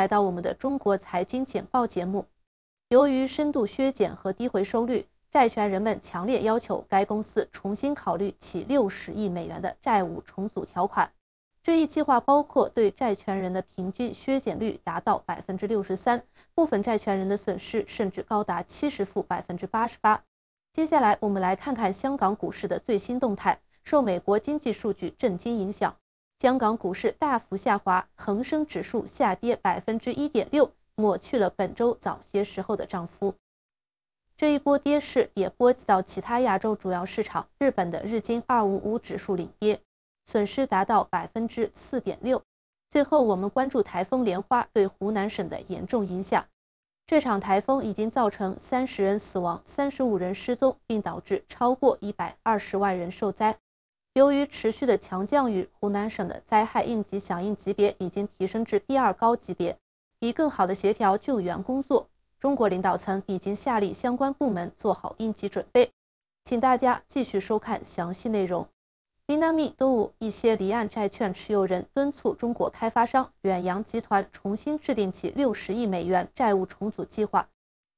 来到我们的中国财经简报节目。由于深度削减和低回收率，债权人们强烈要求该公司重新考虑其六十亿美元的债务重组条款。这一计划包括对债权人的平均削减率达到百分之六十三，部分债权人的损失甚至高达七十负百分之八十八。接下来，我们来看看香港股市的最新动态。受美国经济数据震惊影响。香港股市大幅下滑，恒生指数下跌百分之一点六，抹去了本周早些时候的涨幅。这一波跌势也波及到其他亚洲主要市场，日本的日经二五五指数领跌，损失达到百分之四点六。最后，我们关注台风莲花对湖南省的严重影响。这场台风已经造成三十人死亡、三十五人失踪，并导致超过一百二十万人受灾。由于持续的强降雨，湖南省的灾害应急响应级别已经提升至第二高级别，以更好的协调救援工作。中国领导层已经下令相关部门做好应急准备，请大家继续收看详细内容。南密都有一些离岸债券持有人敦促中国开发商远洋集团重新制定起六十亿美元债务重组计划，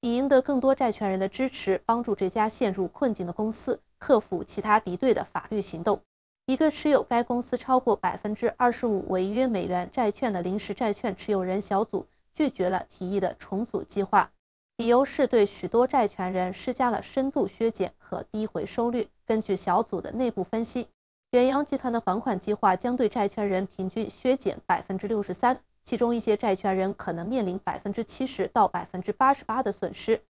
以赢得更多债权人的支持，帮助这家陷入困境的公司。克服其他敌对的法律行动。一个持有该公司超过百分之二十五违约美元债券的临时债券持有人小组拒绝了提议的重组计划，理由是对许多债权人施加了深度削减和低回收率。根据小组的内部分析，远洋集团的还款计划将对债权人平均削减百分之六十三，其中一些债权人可能面临百分之七十到百分之八十八的损失。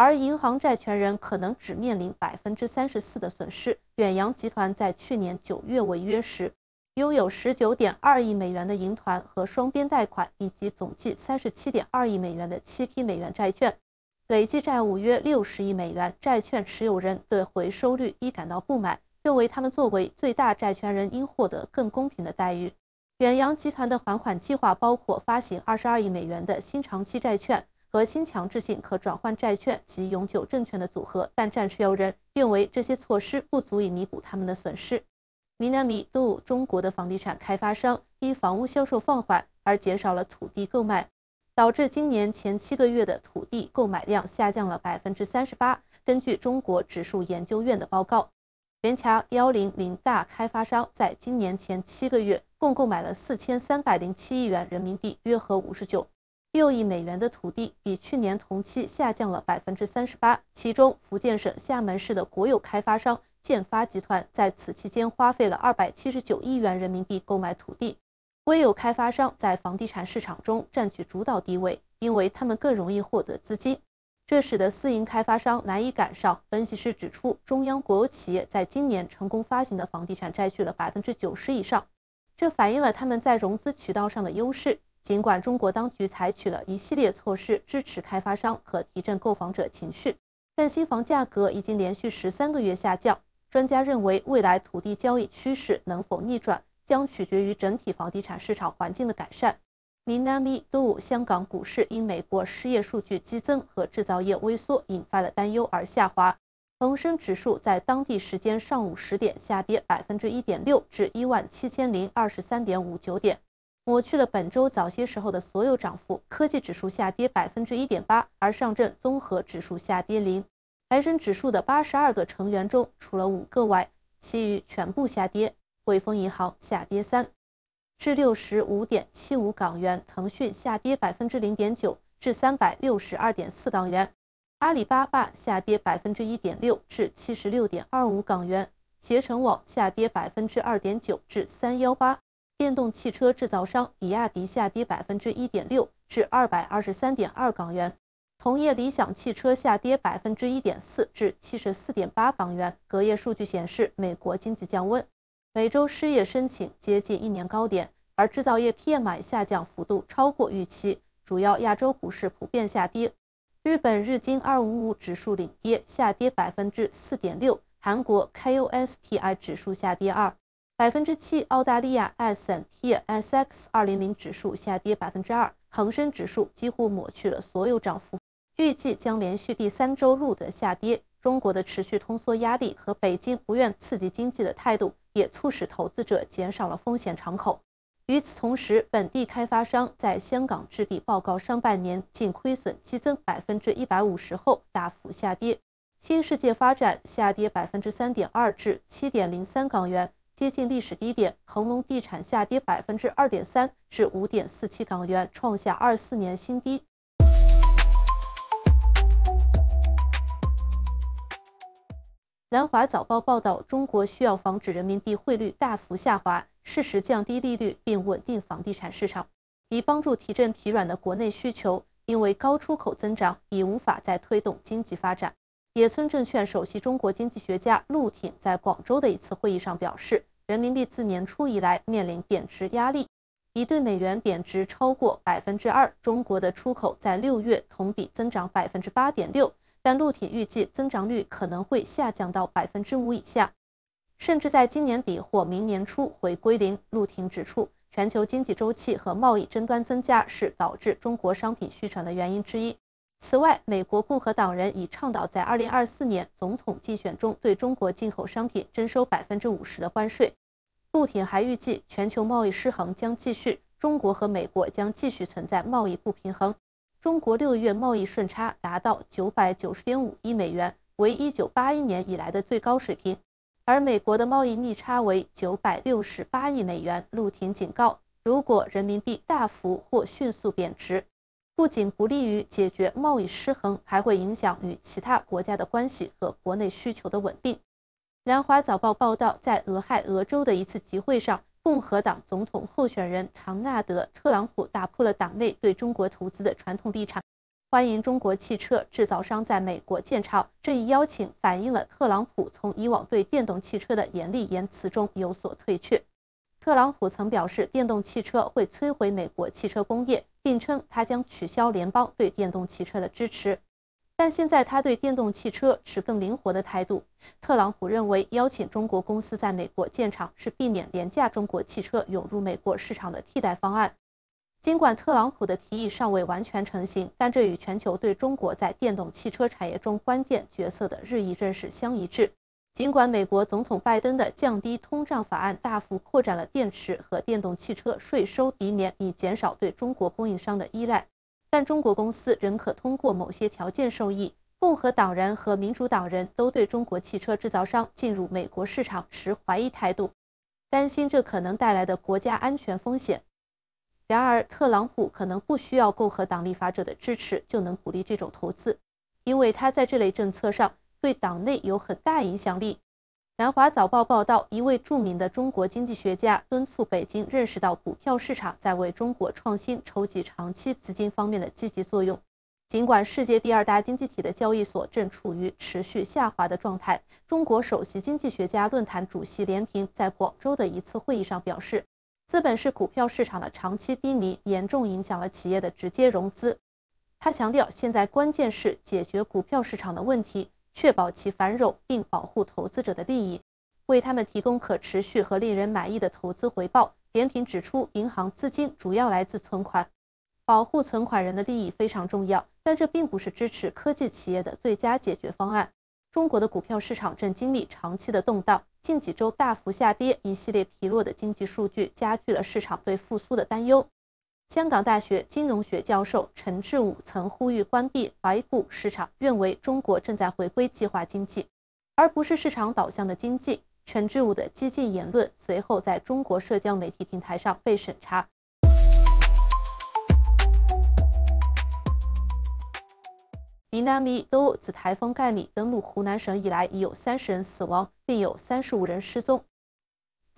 而银行债权人可能只面临百分之三十四的损失。远洋集团在去年九月违约时，拥有十九点二亿美元的银团和双边贷款，以及总计三十七点二亿美元的七批美元债券，累计债务约六十亿美元。债券持有人对回收率已感到不满，认为他们作为最大债权人应获得更公平的待遇。远洋集团的还款计划包括发行二十二亿美元的新长期债券。核心强制性可转换债券及永久证券的组合，但暂时有人认为这些措施不足以弥补他们的损失。名南米都有中国的房地产开发商因房屋销售放缓而减少了土地购买，导致今年前七个月的土地购买量下降了百分之三十八。根据中国指数研究院的报告，联强幺零零大开发商在今年前七个月共购买了四千三百零七亿元人民币，约合五十九。六亿美元的土地比去年同期下降了百分之三十八。其中，福建省厦门市的国有开发商建发集团在此期间花费了二百七十九亿元人民币购买土地。微有开发商在房地产市场中占据主导地位，因为他们更容易获得资金，这使得私营开发商难以赶上。分析师指出，中央国有企业在今年成功发行的房地产占据了百分之九十以上，这反映了他们在融资渠道上的优势。尽管中国当局采取了一系列措施支持开发商和提振购房者情绪，但新房价格已经连续十三个月下降。专家认为，未来土地交易趋势能否逆转，将取决于整体房地产市场环境的改善。零零二五，香港股市因美国失业数据激增和制造业微缩引发的担忧而下滑，恒生指数在当地时间上午十点下跌百分之一点六，至一万七千零二十三点五九点。抹去了本周早些时候的所有涨幅，科技指数下跌百分之一点八，而上证综合指数下跌零。恒生指数的八十二个成员中，除了五个外，其余全部下跌。汇丰银行下跌三，至六十五点七五港元；腾讯下跌百分之零点九，至三百六十二点四港元；阿里巴巴下跌百分之一点六，至七十六点二五港元；携程网下跌百分之二点九，至三幺八。电动汽车制造商比亚迪下跌百分之一点六，至二百二十三点二港元。同业理想汽车下跌百分之一点四，至七十四点八港元。隔夜数据显示，美国经济降温，每周失业申请接近一年高点，而制造业 PMI 下降幅度超过预期。主要亚洲股市普遍下跌，日本日经二五五指数领跌，下跌百分之四点六；韩国 KOSPI 指数下跌二。百分之七，澳大利亚 S N T S X 二零零指数下跌百分之二，恒生指数几乎抹去了所有涨幅，预计将连续第三周录得下跌。中国的持续通缩压力和北京不愿刺激经济的态度，也促使投资者减少了风险敞口。与此同时，本地开发商在香港置地报告上半年净亏损激增百分之一百五十后大幅下跌，新世界发展下跌百分之三点二至七点零三港元。接近历史低点，恒隆地产下跌百分之二点三，至五点四七港元，创下二四年新低。南华早报报道，中国需要防止人民币汇率大幅下滑，适时降低利率并稳定房地产市场，以帮助提振疲软的国内需求，因为高出口增长已无法再推动经济发展。野村证券首席中国经济学家陆挺在广州的一次会议上表示。人民币自年初以来面临贬值压力，已对美元贬值超过百分之二。中国的出口在六月同比增长百分之八点六，但陆挺预计增长率可能会下降到百分之五以下，甚至在今年底或明年初回归零。陆挺指出，全球经济周期和贸易争端增加是导致中国商品续产的原因之一。此外，美国共和党人已倡导在二零二四年总统竞选中对中国进口商品征收百分之五十的关税。陆挺还预计，全球贸易失衡将继续，中国和美国将继续存在贸易不平衡。中国六月贸易顺差达到九百九十点五亿美元，为一九八一年以来的最高水平，而美国的贸易逆差为九百六十八亿美元。陆挺警告，如果人民币大幅或迅速贬值，不仅不利于解决贸易失衡，还会影响与其他国家的关系和国内需求的稳定。《南华早报》报道，在俄亥俄州的一次集会上，共和党总统候选人唐纳德·特朗普打破了党内对中国投资的传统立场，欢迎中国汽车制造商在美国建厂。这一邀请反映了特朗普从以往对电动汽车的严厉言辞中有所退却。特朗普曾表示，电动汽车会摧毁美国汽车工业，并称他将取消联邦对电动汽车的支持。但现在他对电动汽车持更灵活的态度。特朗普认为，邀请中国公司在美国建厂是避免廉价中国汽车涌入美国市场的替代方案。尽管特朗普的提议尚未完全成型，但这与全球对中国在电动汽车产业中关键角色的日益认识相一致。尽管美国总统拜登的降低通胀法案大幅扩展了电池和电动汽车税收抵免，以减少对中国供应商的依赖。但中国公司仍可通过某些条件受益。共和党人和民主党人都对中国汽车制造商进入美国市场持怀疑态度，担心这可能带来的国家安全风险。然而，特朗普可能不需要共和党立法者的支持就能鼓励这种投资，因为他在这类政策上对党内有很大影响力。南华早报报道，一位著名的中国经济学家敦促北京认识到股票市场在为中国创新筹集长期资金方面的积极作用。尽管世界第二大经济体的交易所正处于持续下滑的状态，中国首席经济学家论坛主席连平在广州的一次会议上表示，资本市股票市场的长期低迷严重影响了企业的直接融资。他强调，现在关键是解决股票市场的问题。确保其繁荣并保护投资者的利益，为他们提供可持续和令人满意的投资回报。点评指出，银行资金主要来自存款，保护存款人的利益非常重要，但这并不是支持科技企业的最佳解决方案。中国的股票市场正经历长期的动荡，近几周大幅下跌，一系列疲弱的经济数据加剧了市场对复苏的担忧。香港大学金融学教授陈志武曾呼吁关闭白股市场，认为中国正在回归计划经济，而不是市场导向的经济。陈志武的激进言论随后在中国社交媒体平台上被审查。尼南米都自台风盖里登陆湖南省以来，已有三十人死亡，并有三十五人失踪。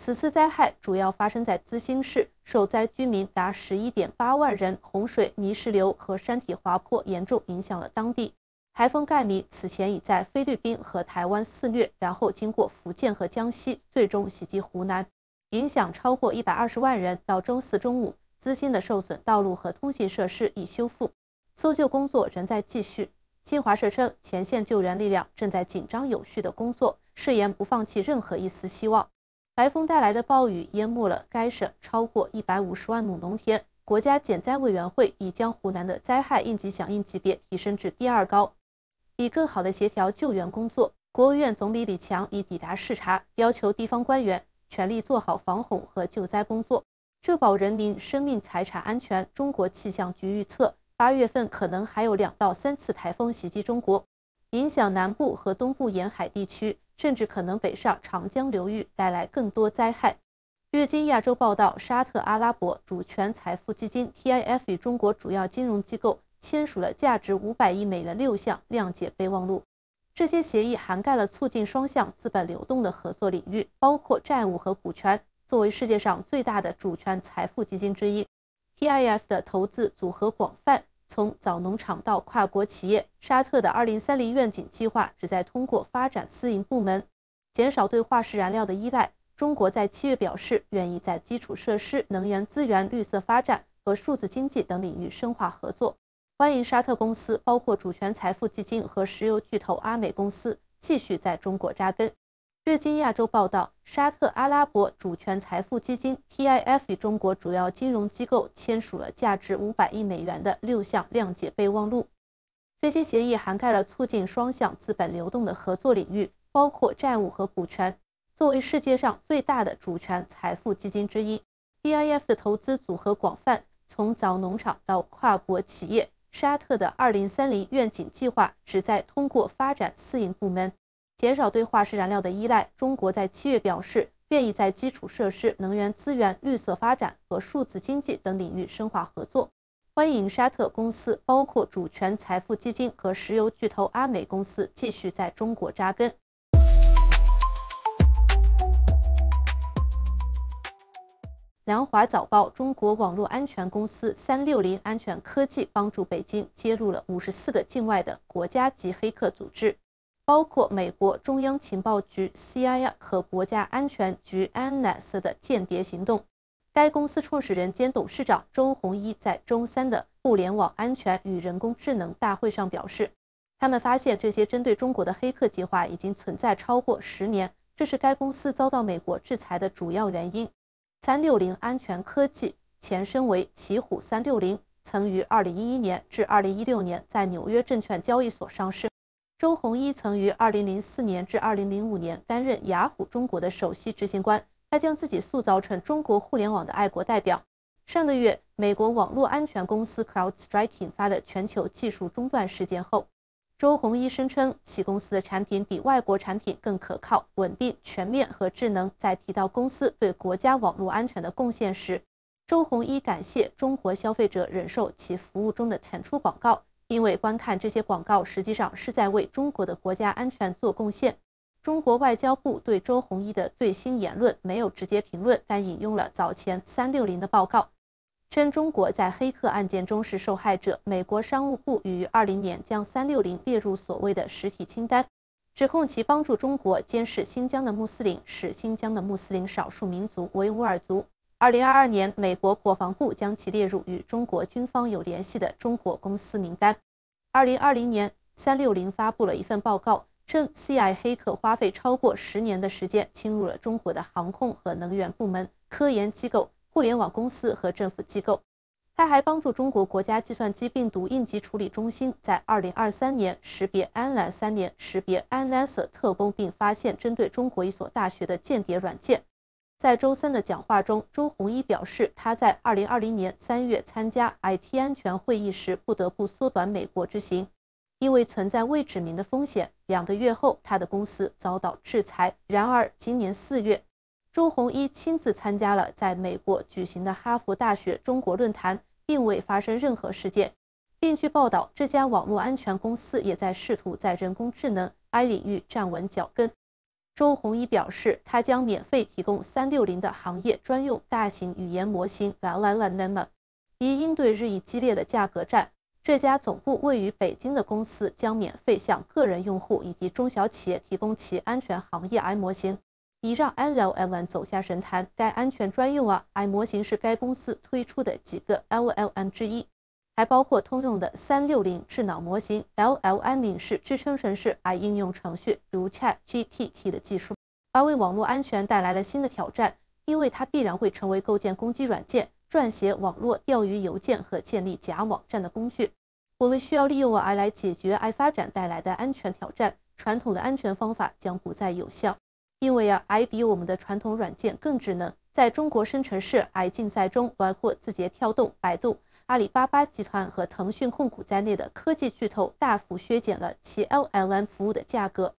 此次灾害主要发生在资兴市，受灾居民达十一点八万人。洪水、泥石流和山体滑坡严重影响了当地。台风“盖米此前已在菲律宾和台湾肆虐，然后经过福建和江西，最终袭击湖南，影响超过一百二十万人。到周四中午，资兴的受损道路和通信设施已修复，搜救工作仍在继续。新华社称，前线救援力量正在紧张有序的工作，誓言不放弃任何一丝希望。台风带来的暴雨淹没了该省超过一百五十万亩农田。国家减灾委员会已将湖南的灾害应急响应级别提升至第二高，以更好地协调救援工作。国务院总理李强已抵达视察，要求地方官员全力做好防洪和救灾工作，确保人民生命财产安全。中国气象局预测，八月份可能还有两到三次台风袭击中国，影响南部和东部沿海地区。甚至可能北上长江流域带来更多灾害。月经亚洲报道，沙特阿拉伯主权财富基金 TIF 与中国主要金融机构签署了价值五百亿美元六项谅解备忘录。这些协议涵盖了促进双向资本流动的合作领域，包括债务和股权。作为世界上最大的主权财富基金之一，TIF 的投资组合广泛。从早农场到跨国企业，沙特的2030愿景计划旨在通过发展私营部门，减少对化石燃料的依赖。中国在七月表示，愿意在基础设施、能源资源、绿色发展和数字经济等领域深化合作，欢迎沙特公司，包括主权财富基金和石油巨头阿美公司，继续在中国扎根。日经亚洲报道，沙特阿拉伯主权财富基金 TIF 与中国主要金融机构签署了价值五百亿美元的六项谅解备忘录。这些协议涵盖了促进双向资本流动的合作领域，包括债务和股权。作为世界上最大的主权财富基金之一，TIF 的投资组合广泛，从早农场到跨国企业。沙特的二零三零愿景计划旨在通过发展私营部门。减少对化石燃料的依赖。中国在七月表示，愿意在基础设施、能源资源、绿色发展和数字经济等领域深化合作，欢迎沙特公司，包括主权财富基金和石油巨头阿美公司，继续在中国扎根。《南华早报》：中国网络安全公司三六零安全科技帮助北京揭露了五十四个境外的国家级黑客组织。包括美国中央情报局 CIA 和国家安全局 n s 的间谍行动。该公司创始人兼董事长周鸿祎在周三的互联网安全与人工智能大会上表示，他们发现这些针对中国的黑客计划已经存在超过十年，这是该公司遭到美国制裁的主要原因。三六零安全科技前身为奇虎三六零，曾于二零一一年至二零一六年在纽约证券交易所上市。周鸿祎曾于2004年至2005年担任雅虎中国的首席执行官。他将自己塑造成中国互联网的爱国代表。上个月，美国网络安全公司 Crowdstrike 引发的全球技术中断事件后，周鸿祎声称其公司的产品比外国产品更可靠、稳定、全面和智能。在提到公司对国家网络安全的贡献时，周鸿祎感谢中国消费者忍受其服务中的弹出广告。因为观看这些广告，实际上是在为中国的国家安全做贡献。中国外交部对周鸿祎的最新言论没有直接评论，但引用了早前三六零的报告，称中国在黑客案件中是受害者。美国商务部于二零年将三六零列入所谓的实体清单，指控其帮助中国监视新疆的穆斯林，使新疆的穆斯林少数民族维吾尔族。二零二二年，美国国防部将其列入与中国军方有联系的中国公司名单。二零二零年，三六零发布了一份报告，称 CI 黑客花费超过十年的时间侵入了中国的航空和能源部门、科研机构、互联网公司和政府机构。他还帮助中国国家计算机病毒应急处理中心在二零二三年识别 Anansi 特工，并发现针对中国一所大学的间谍软件。在周三的讲话中，周鸿祎表示，他在2020年3月参加 IT 安全会议时，不得不缩短美国之行，因为存在未指明的风险。两个月后，他的公司遭到制裁。然而，今年四月，周鸿祎亲自参加了在美国举行的哈佛大学中国论坛，并未发生任何事件。并据报道，这家网络安全公司也在试图在人工智能 AI 领域站稳脚跟。周鸿祎表示，他将免费提供三六零的行业专用大型语言模型 LLM，以应对日益激烈的价格战。这家总部位于北京的公司将免费向个人用户以及中小企业提供其安全行业 i 模型，以让 LLM 走下神坛。该安全专用啊 i 模型是该公司推出的几个 LLM 之一。还包括通用的三六零智脑模型、LLM 领事支撑式 AI 应用程序，如 ChatGPT 的技术，而为网络安全带来了新的挑战，因为它必然会成为构建攻击软件、撰写网络钓鱼邮件和建立假网站的工具。我们需要利用 AI 来解决 AI 发展带来的安全挑战，传统的安全方法将不再有效，因为啊，AI 比我们的传统软件更智能。在中国生成式 AI 竞赛中，包括字节跳动、百度。阿里巴巴集团和腾讯控股在内的科技巨头大幅削减了其 LLM 服务的价格，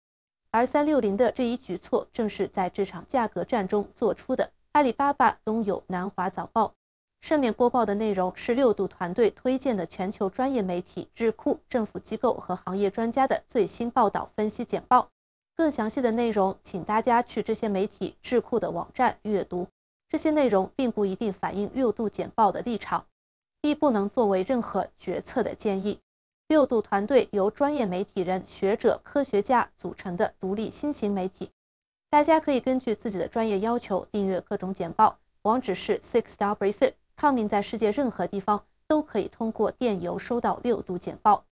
而三六零的这一举措正是在这场价格战中做出的。阿里巴巴拥有南华早报，上面播报的内容是六度团队推荐的全球专业媒体、智库、政府机构和行业专家的最新报道分析简报。更详细的内容，请大家去这些媒体智库的网站阅读。这些内容并不一定反映六度简报的立场。亦不能作为任何决策的建议。六度团队由专业媒体人、学者、科学家组成的独立新型媒体，大家可以根据自己的专业要求订阅各种简报。网址是 s i x d e a r i e f i e d 网民在世界任何地方都可以通过电邮收到六度简报。